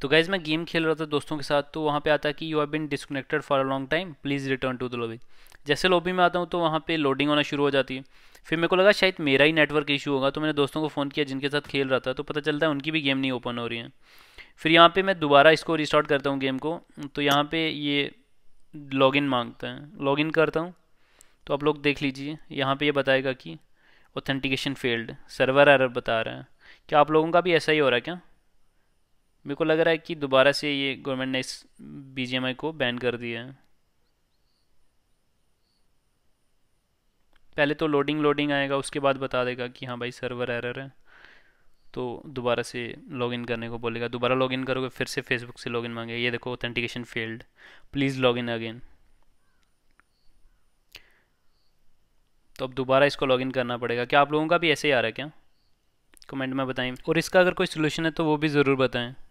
तो गाइज मैं गेम खेल रहा था दोस्तों के साथ तो वहाँ पे आता है कि you have been disconnected for a long time please return to the lobby जैसे लॉबी में आता हूँ तो वहाँ पे लोडिंग होना शुरू हो जाती है फिर मेरे को लगा शायद मेरा ही नेटवर्क इशू होगा तो मैंने दोस्तों को फ़ोन किया जिनके साथ खेल रहा था तो पता चलता है उनकी भी गेम नहीं ओपन हो रही है फिर यहाँ पर मैं दोबारा इसको रिस्टार्ट करता हूँ गेम को तो यहाँ पर ये लॉगिन मांगता है लॉगिन करता हूँ तो आप लोग देख लीजिए यहाँ पर यह बताएगा कि ऑथेंटिकेशन फेल्ड सर्वर एरर बता रहा है क्या आप लोगों का भी ऐसा ही हो रहा है क्या मेरे को लग रहा है कि दोबारा से ये गवर्नमेंट ने इस बीजीएमआई को बैन कर दिया है पहले तो लोडिंग लोडिंग आएगा उसके बाद बता देगा कि हाँ भाई सर्वर एरर है तो दोबारा से लॉगिन करने को बोलेगा दोबारा लॉगिन करोगे फिर से फेसबुक से लॉगिन मांगे ये देखो authentication failed please login again तो अब दोबारा इसको लॉगिन करना पड़ेगा क्या आप लोगों का भी ऐसे ही आ रहा है क्या कमेंट में बताएं और इसका अगर कोई सोल्यूशन है तो वो भी ज़रूर बताएं